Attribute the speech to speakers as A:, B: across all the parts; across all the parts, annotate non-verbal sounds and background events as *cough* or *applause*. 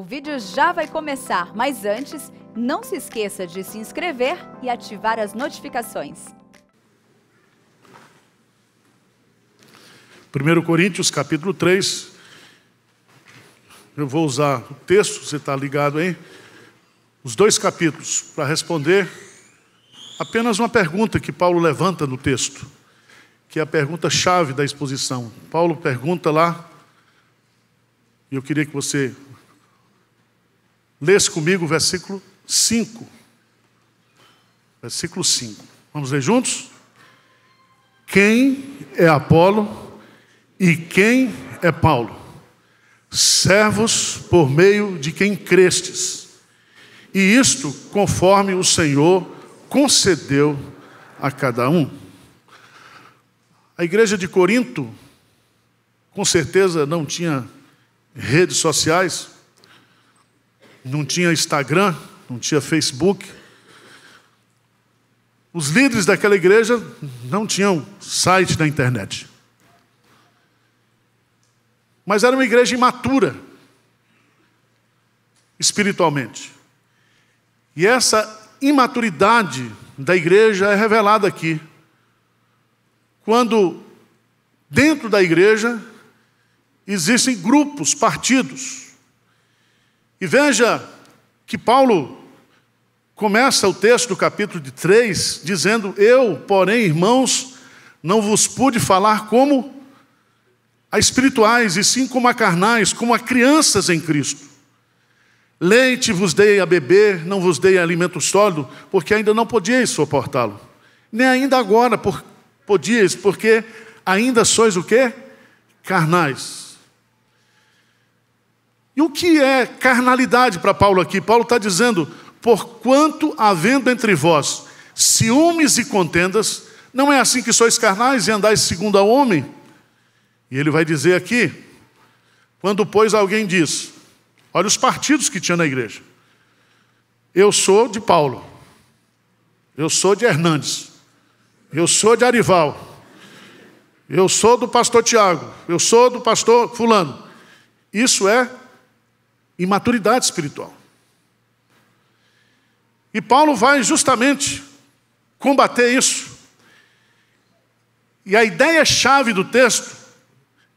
A: O vídeo já vai começar, mas antes, não se esqueça de se inscrever e ativar as notificações. 1 Coríntios capítulo 3. Eu vou usar o texto, você está ligado aí? Os dois capítulos, para responder apenas uma pergunta que Paulo levanta no texto, que é a pergunta chave da exposição. Paulo pergunta lá, e eu queria que você Lês comigo o versículo 5. Versículo 5. Vamos ler juntos? Quem é Apolo e quem é Paulo? Servos por meio de quem crestes. E isto conforme o Senhor concedeu a cada um. A igreja de Corinto, com certeza, não tinha redes sociais, não tinha Instagram, não tinha Facebook. Os líderes daquela igreja não tinham site na internet. Mas era uma igreja imatura, espiritualmente. E essa imaturidade da igreja é revelada aqui. Quando, dentro da igreja, existem grupos, partidos, e veja que Paulo começa o texto do capítulo de 3 dizendo: Eu, porém, irmãos, não vos pude falar como a espirituais, e sim como a carnais, como a crianças em Cristo. Leite vos dei a beber, não vos dei alimento sólido, porque ainda não podíeis suportá-lo. Nem ainda agora por, podíeis, porque ainda sois o quê? Carnais. E o que é carnalidade para Paulo aqui? Paulo está dizendo: porquanto havendo entre vós ciúmes e contendas, não é assim que sois carnais e andais segundo a homem? E ele vai dizer aqui: quando, pois, alguém diz, olha os partidos que tinha na igreja, eu sou de Paulo, eu sou de Hernandes, eu sou de Arival, eu sou do pastor Tiago, eu sou do pastor Fulano. Isso é imaturidade espiritual. E Paulo vai justamente combater isso. E a ideia-chave do texto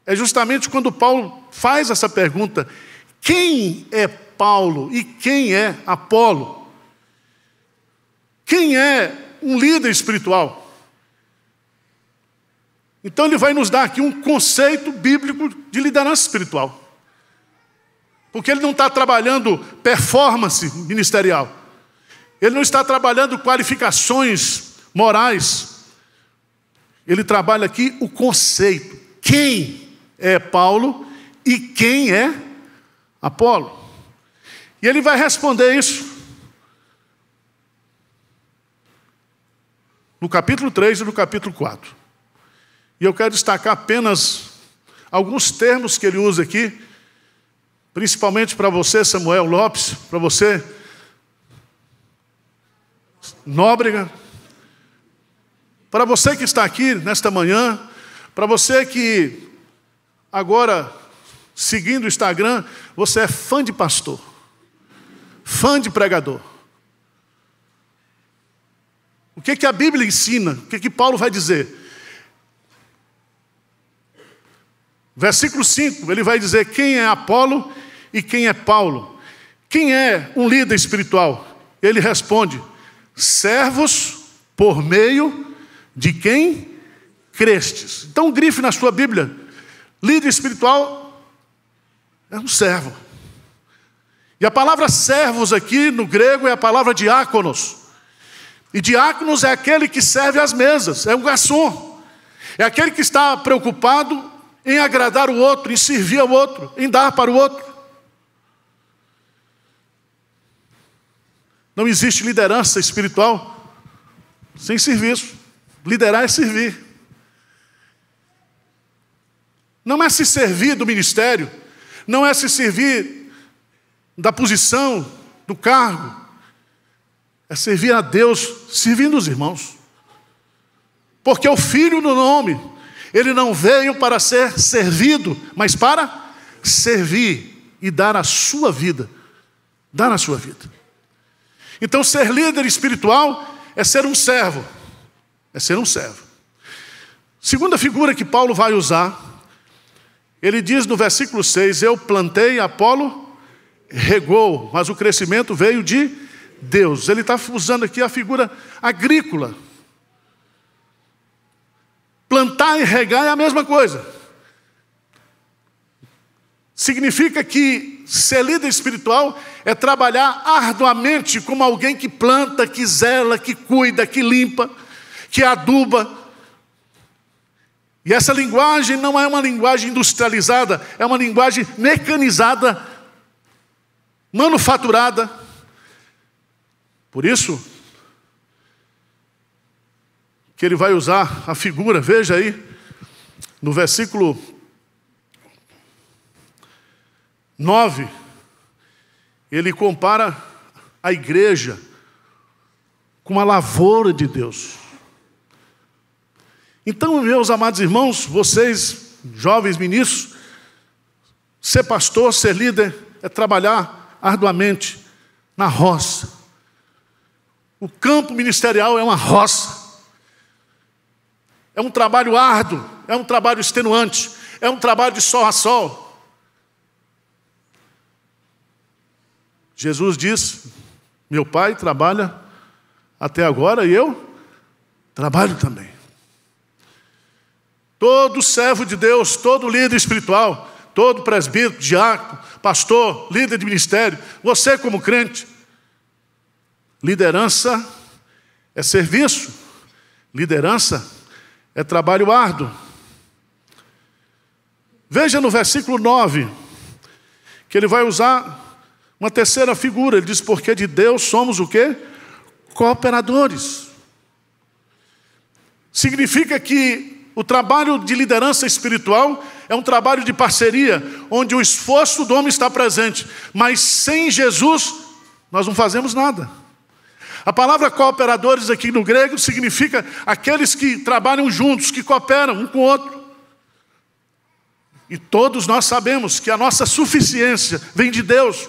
A: é justamente quando Paulo faz essa pergunta: quem é Paulo e quem é Apolo? Quem é um líder espiritual? Então ele vai nos dar aqui um conceito bíblico de liderança espiritual. Porque ele não está trabalhando performance ministerial. Ele não está trabalhando qualificações morais. Ele trabalha aqui o conceito. Quem é Paulo e quem é Apolo? E ele vai responder isso no capítulo 3 e no capítulo 4. E eu quero destacar apenas alguns termos que ele usa aqui Principalmente para você, Samuel Lopes, para você, Nóbrega, para você que está aqui nesta manhã, para você que agora, seguindo o Instagram, você é fã de pastor, fã de pregador. O que, que a Bíblia ensina? O que, que Paulo vai dizer? Versículo 5, ele vai dizer quem é Apolo e quem é Paulo? Quem é um líder espiritual? Ele responde: servos por meio de quem crestes. Então, grife na sua Bíblia: líder espiritual é um servo. E a palavra servos aqui no grego é a palavra diáconos. E diáconos é aquele que serve às mesas, é um garçom. É aquele que está preocupado em agradar o outro, em servir ao outro, em dar para o outro. Não existe liderança espiritual sem serviço. Liderar é servir. Não é se servir do ministério, não é se servir da posição, do cargo, é servir a Deus servindo os irmãos. Porque o filho no nome, ele não veio para ser servido, mas para servir e dar a sua vida. Dar a sua vida. Então, ser líder espiritual é ser um servo. É ser um servo. Segunda figura que Paulo vai usar, ele diz no versículo 6: Eu plantei, Apolo regou, mas o crescimento veio de Deus. Ele está usando aqui a figura agrícola. Plantar e regar é a mesma coisa. Significa que ser líder espiritual é trabalhar arduamente como alguém que planta, que zela, que cuida, que limpa, que aduba. E essa linguagem não é uma linguagem industrializada, é uma linguagem mecanizada, manufaturada. Por isso, que ele vai usar a figura, veja aí, no versículo 9 ele compara a igreja com a lavoura de Deus. Então, meus amados irmãos, vocês, jovens ministros, ser pastor, ser líder, é trabalhar arduamente na roça. O campo ministerial é uma roça. É um trabalho árduo, é um trabalho extenuante, é um trabalho de sol a sol. Jesus diz: Meu pai trabalha até agora e eu trabalho também. Todo servo de Deus, todo líder espiritual, todo presbítero, diácono, pastor, líder de ministério, você como crente, liderança é serviço, liderança é trabalho árduo. Veja no versículo 9, que ele vai usar uma terceira figura, ele diz, porque de Deus somos o quê? Cooperadores. Significa que o trabalho de liderança espiritual é um trabalho de parceria, onde o esforço do homem está presente, mas sem Jesus nós não fazemos nada. A palavra cooperadores aqui no grego significa aqueles que trabalham juntos, que cooperam um com o outro. E todos nós sabemos que a nossa suficiência vem de Deus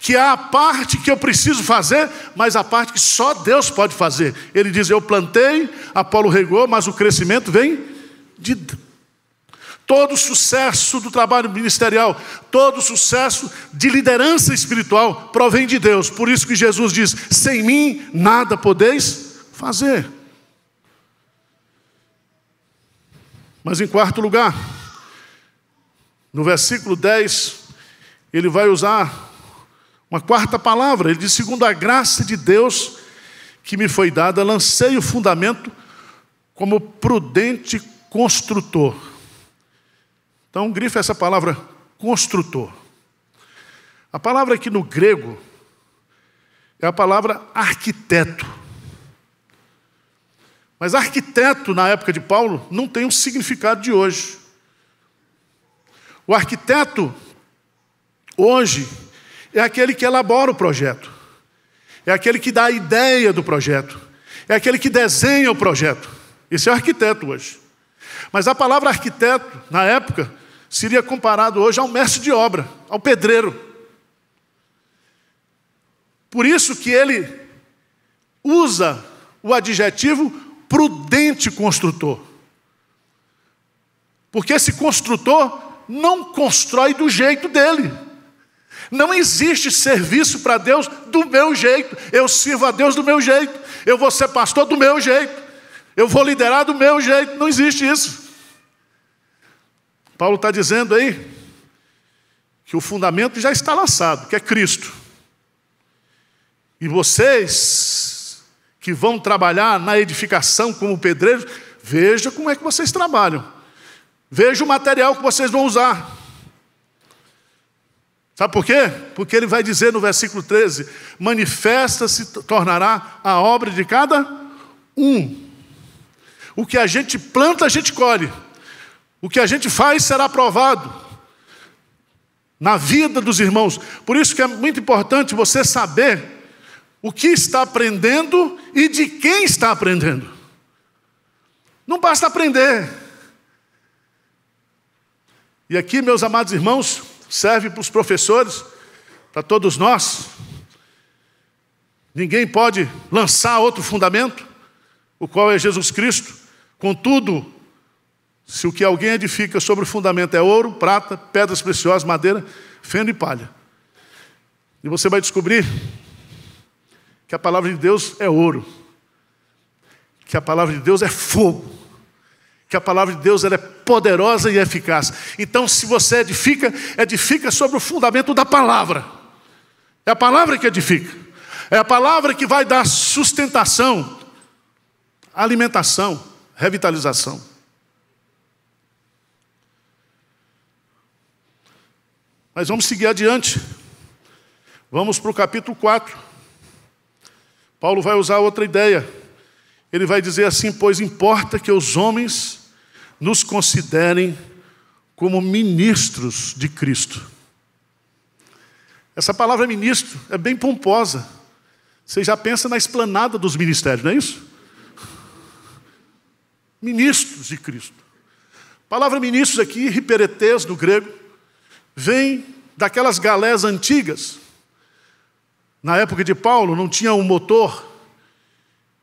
A: que há a parte que eu preciso fazer, mas a parte que só Deus pode fazer. Ele diz: Eu plantei, Apolo regou, mas o crescimento vem de. Todo o sucesso do trabalho ministerial, todo o sucesso de liderança espiritual provém de Deus. Por isso que Jesus diz: Sem mim nada podeis fazer. Mas em quarto lugar, no versículo 10, ele vai usar uma quarta palavra, ele diz: segundo a graça de Deus que me foi dada, lancei o fundamento como prudente construtor. Então, grifa é essa palavra construtor. A palavra aqui no grego é a palavra arquiteto. Mas arquiteto, na época de Paulo, não tem o um significado de hoje. O arquiteto, hoje, é aquele que elabora o projeto, é aquele que dá a ideia do projeto, é aquele que desenha o projeto. Esse é o arquiteto hoje. Mas a palavra arquiteto, na época, seria comparado hoje ao mestre de obra, ao pedreiro. Por isso que ele usa o adjetivo prudente construtor. Porque esse construtor não constrói do jeito dele. Não existe serviço para Deus do meu jeito. Eu sirvo a Deus do meu jeito. Eu vou ser pastor do meu jeito. Eu vou liderar do meu jeito. Não existe isso. Paulo está dizendo aí que o fundamento já está lançado, que é Cristo. E vocês que vão trabalhar na edificação como pedreiros, veja como é que vocês trabalham. Veja o material que vocês vão usar. Sabe por quê? Porque ele vai dizer no versículo 13: manifesta-se, tornará a obra de cada um. O que a gente planta, a gente colhe. O que a gente faz será provado na vida dos irmãos. Por isso que é muito importante você saber o que está aprendendo e de quem está aprendendo. Não basta aprender. E aqui, meus amados irmãos, serve para os professores, para todos nós. Ninguém pode lançar outro fundamento, o qual é Jesus Cristo. Contudo, se o que alguém edifica sobre o fundamento é ouro, prata, pedras preciosas, madeira, feno e palha. E você vai descobrir que a palavra de Deus é ouro, que a palavra de Deus é fogo, que a palavra de Deus ela é poderosa e eficaz. Então, se você edifica, edifica sobre o fundamento da palavra. É a palavra que edifica. É a palavra que vai dar sustentação, alimentação, revitalização. Mas vamos seguir adiante. Vamos para o capítulo 4. Paulo vai usar outra ideia. Ele vai dizer assim: Pois importa que os homens nos considerem como ministros de Cristo. Essa palavra ministro é bem pomposa. Você já pensa na esplanada dos ministérios, não é isso? Ministros de Cristo. A palavra ministros aqui, hiperetes do grego, vem daquelas galés antigas. Na época de Paulo não tinha um motor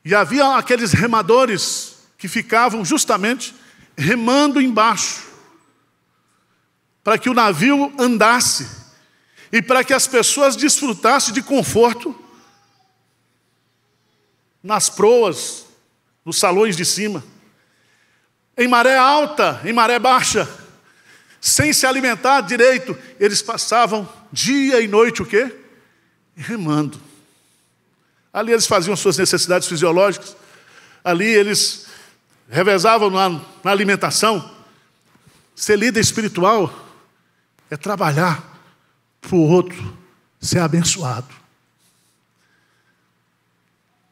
A: e havia aqueles remadores que ficavam justamente remando embaixo, para que o navio andasse e para que as pessoas desfrutassem de conforto nas proas, nos salões de cima, em maré alta, em maré baixa, sem se alimentar direito, eles passavam dia e noite o quê? Remando. Ali eles faziam suas necessidades fisiológicas, ali eles revezavam na, na alimentação. Ser líder espiritual é trabalhar para o outro ser abençoado.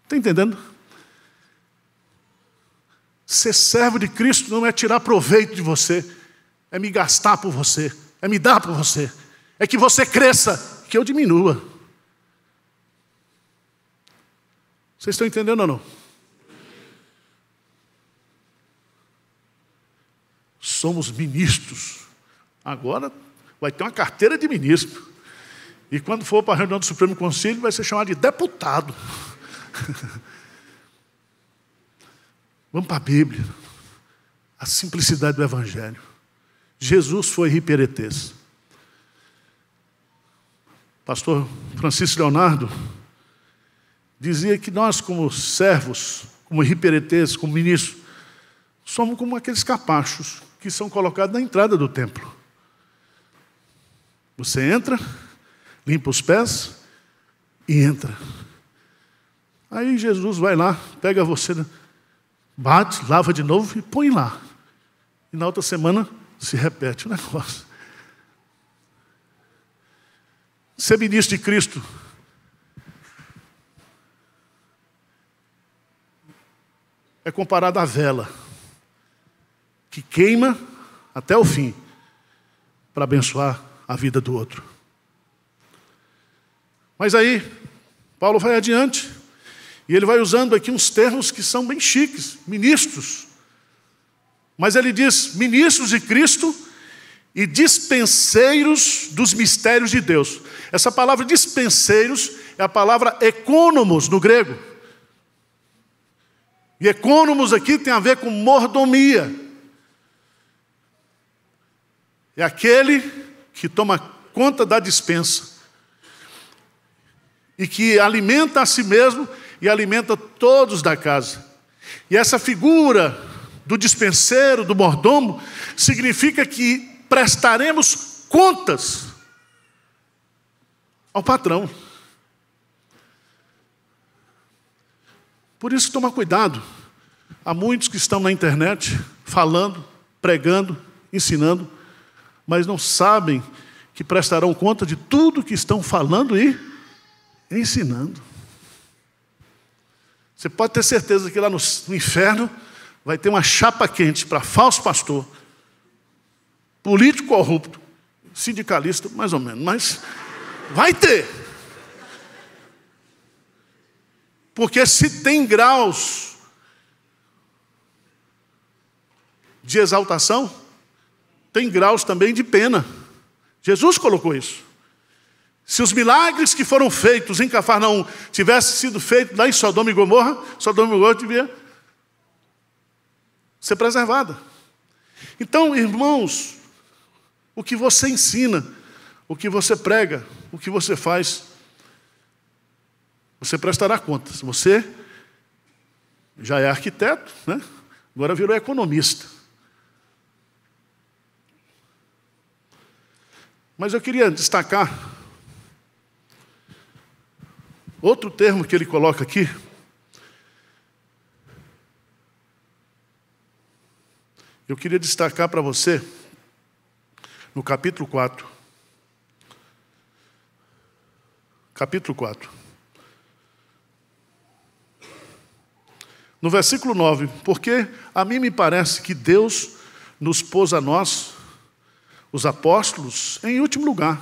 A: Está entendendo? Ser servo de Cristo não é tirar proveito de você, é me gastar por você, é me dar por você, é que você cresça, que eu diminua. Vocês estão entendendo ou não? somos ministros. Agora vai ter uma carteira de ministro. E quando for para a reunião do Supremo Conselho, vai ser chamado de deputado. *laughs* Vamos para a Bíblia. A simplicidade do Evangelho. Jesus foi riperetês. Pastor Francisco Leonardo dizia que nós, como servos, como hiperetês, como ministros, somos como aqueles capachos que são colocados na entrada do templo. Você entra, limpa os pés e entra. Aí Jesus vai lá, pega você, bate, lava de novo e põe lá. E na outra semana se repete o negócio. Ser ministro de Cristo. É comparado à vela que queima até o fim para abençoar a vida do outro. Mas aí, Paulo vai adiante e ele vai usando aqui uns termos que são bem chiques, ministros. Mas ele diz: ministros de Cristo e dispenseiros dos mistérios de Deus. Essa palavra dispenseiros é a palavra econômos no grego. E econômos aqui tem a ver com mordomia. É aquele que toma conta da dispensa e que alimenta a si mesmo e alimenta todos da casa. E essa figura do dispenseiro, do mordomo, significa que prestaremos contas ao patrão. Por isso, toma cuidado. Há muitos que estão na internet falando, pregando, ensinando, mas não sabem que prestarão conta de tudo que estão falando e ensinando. Você pode ter certeza que lá no, no inferno vai ter uma chapa quente para falso pastor, político corrupto, sindicalista, mais ou menos, mas vai ter. Porque se tem graus de exaltação, tem graus também de pena. Jesus colocou isso. Se os milagres que foram feitos em Cafarnaum tivessem sido feitos lá em Sodoma e Gomorra, Sodoma e Gomorra devia ser preservada. Então, irmãos, o que você ensina, o que você prega, o que você faz, você prestará contas. Você já é arquiteto, né? agora virou economista. Mas eu queria destacar outro termo que ele coloca aqui. Eu queria destacar para você, no capítulo 4. Capítulo 4. No versículo 9, porque a mim me parece que Deus nos pôs a nós os apóstolos em último lugar,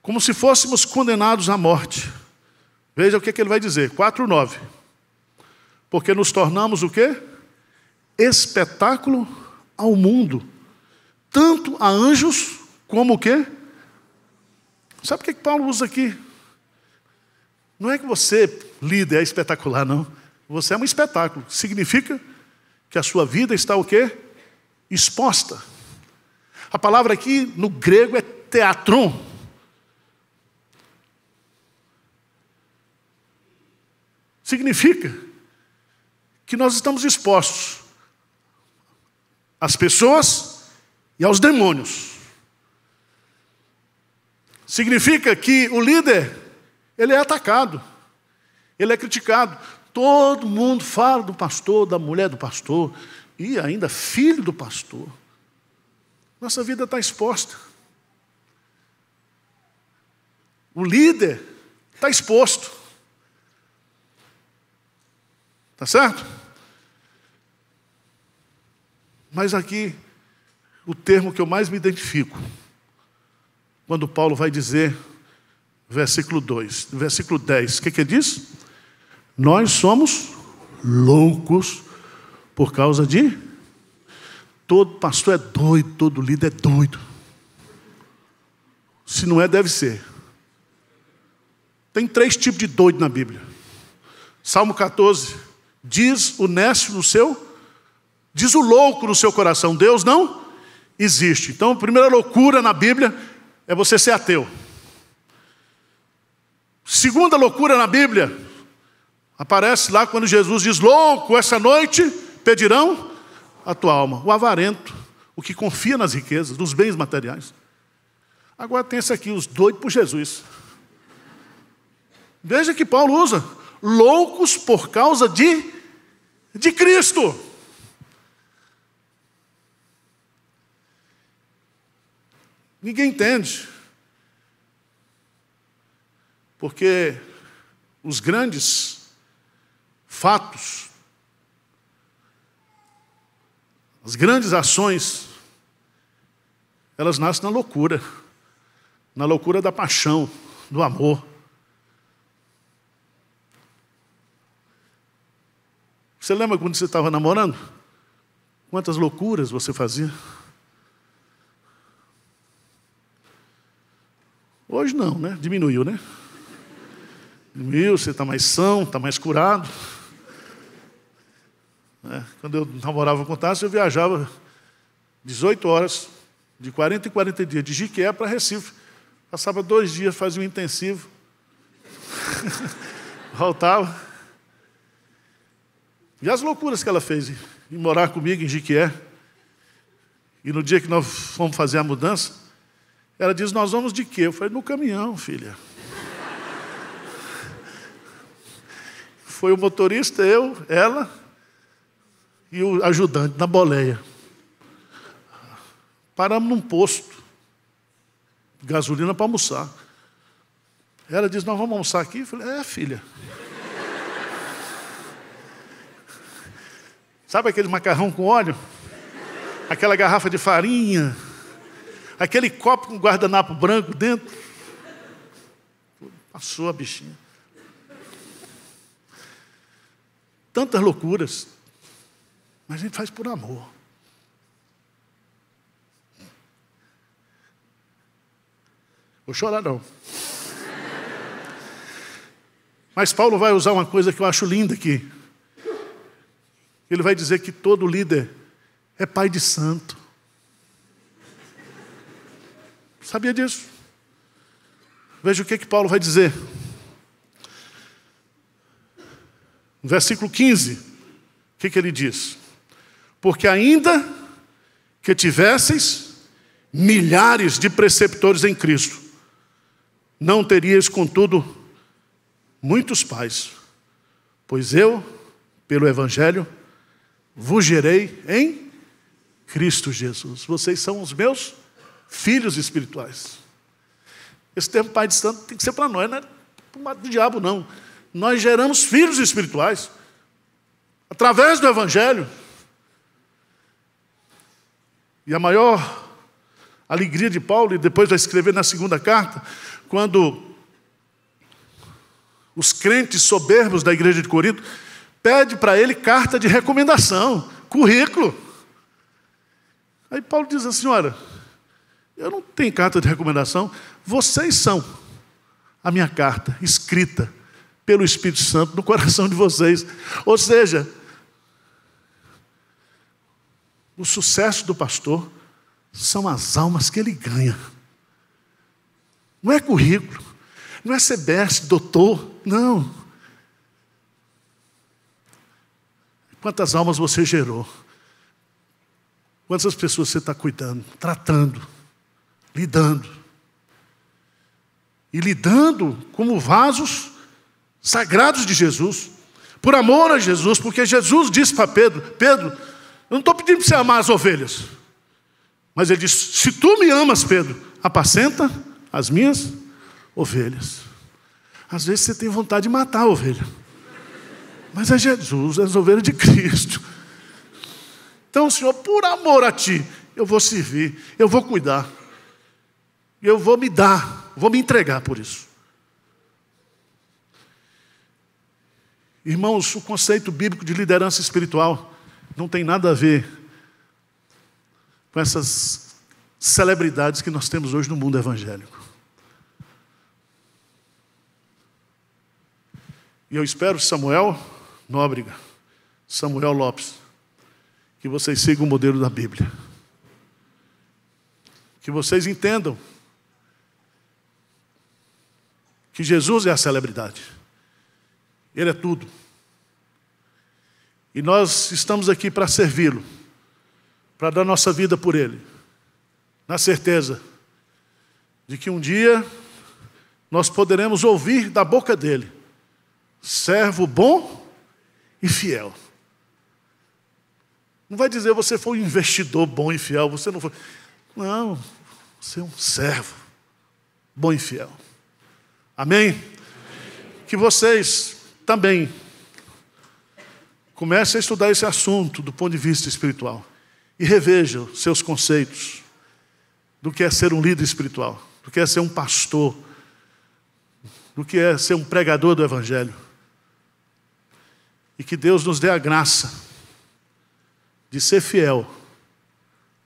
A: como se fôssemos condenados à morte. Veja o que, é que ele vai dizer, 4:9. Porque nos tornamos o quê? Espetáculo ao mundo, tanto a anjos como o quê? Sabe o que, é que Paulo usa aqui? Não é que você, líder, é espetacular, não. Você é um espetáculo. Significa que a sua vida está o quê? Exposta. A palavra aqui no grego é teatron. Significa que nós estamos expostos às pessoas e aos demônios. Significa que o líder, ele é atacado, ele é criticado. Todo mundo fala do pastor, da mulher do pastor, e ainda filho do pastor. Nossa vida está exposta. O líder está exposto. está certo? Mas aqui, o termo que eu mais me identifico, quando Paulo vai dizer, versículo 2, versículo 10, o que, que ele diz? Nós somos loucos por causa de Todo pastor é doido, todo líder é doido. Se não é, deve ser. Tem três tipos de doido na Bíblia. Salmo 14 diz o necio no seu, diz o louco no seu coração, Deus não existe. Então, a primeira loucura na Bíblia é você ser ateu. Segunda loucura na Bíblia aparece lá quando Jesus diz: "Louco, essa noite pedirão a tua alma? O avarento, o que confia nas riquezas, nos bens materiais. Agora tem esse aqui, os doidos por Jesus. Veja que Paulo usa: loucos por causa de, de Cristo. Ninguém entende. Porque os grandes fatos As grandes ações, elas nascem na loucura, na loucura da paixão, do amor. Você lembra quando você estava namorando? Quantas loucuras você fazia? Hoje não, né? Diminuiu, né? Diminuiu, você está mais são, está mais curado. Né? Quando eu namorava com o Tássio, eu viajava 18 horas, de 40 em 40 dias, de Jiquié para Recife. Passava dois dias, fazia um intensivo. *laughs* Voltava. E as loucuras que ela fez em morar comigo em Jiquié. E no dia que nós fomos fazer a mudança, ela diz: Nós vamos de quê? Eu falei: No caminhão, filha. Foi o motorista, eu, ela e o ajudante na boleia. Paramos num posto, gasolina para almoçar. Ela diz: Nós vamos almoçar aqui? Eu falei: É, filha. Sabe aquele macarrão com óleo? Aquela garrafa de farinha? Aquele copo com guardanapo branco dentro? Passou a bichinha. Tantas loucuras, mas a gente faz por amor. Vou chorar não. Mas Paulo vai usar uma coisa que eu acho linda aqui. Ele vai dizer que todo líder é pai de santo. Sabia disso? Veja o que, que Paulo vai dizer. No versículo 15, o que, que ele diz? Porque ainda que tivesseis milhares de preceptores em Cristo, não terias, contudo, muitos pais, pois eu, pelo Evangelho, vos gerei em Cristo Jesus. Vocês são os meus filhos espirituais. Esse termo pai de Santo tem que ser para nós, não é para o diabo, não. Nós geramos filhos espirituais através do Evangelho. E a maior alegria de Paulo, e depois vai escrever na segunda carta, quando os crentes soberbos da igreja de Corinto pede para ele carta de recomendação, currículo. Aí Paulo diz assim: "Olha, eu não tenho carta de recomendação, vocês são a minha carta escrita pelo Espírito Santo no coração de vocês. Ou seja, o sucesso do pastor são as almas que ele ganha. Não é currículo, não é CBS, doutor, não. Quantas almas você gerou? Quantas pessoas você está cuidando, tratando, lidando? E lidando como vasos sagrados de Jesus, por amor a Jesus, porque Jesus disse para Pedro: Pedro, eu não estou pedindo para você amar as ovelhas. Mas ele diz: Se tu me amas, Pedro, apacenta as minhas ovelhas. Às vezes você tem vontade de matar a ovelha. Mas é Jesus, é as ovelhas de Cristo. Então, Senhor, por amor a Ti, eu vou servir, eu vou cuidar, eu vou me dar, vou me entregar por isso. Irmãos, o conceito bíblico de liderança espiritual não tem nada a ver com essas celebridades que nós temos hoje no mundo evangélico. E eu espero, Samuel Nóbrega, Samuel Lopes, que vocês sigam o modelo da Bíblia. Que vocês entendam que Jesus é a celebridade. Ele é tudo. E nós estamos aqui para servi-lo, para dar nossa vida por ele, na certeza de que um dia nós poderemos ouvir da boca dele: servo bom e fiel. Não vai dizer você foi um investidor bom e fiel, você não foi. Não, você é um servo bom e fiel. Amém? Amém. Que vocês também Comece a estudar esse assunto do ponto de vista espiritual e reveja seus conceitos do que é ser um líder espiritual, do que é ser um pastor, do que é ser um pregador do Evangelho. E que Deus nos dê a graça de ser fiel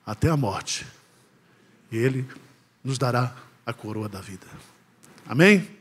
A: até a morte. E Ele nos dará a coroa da vida. Amém?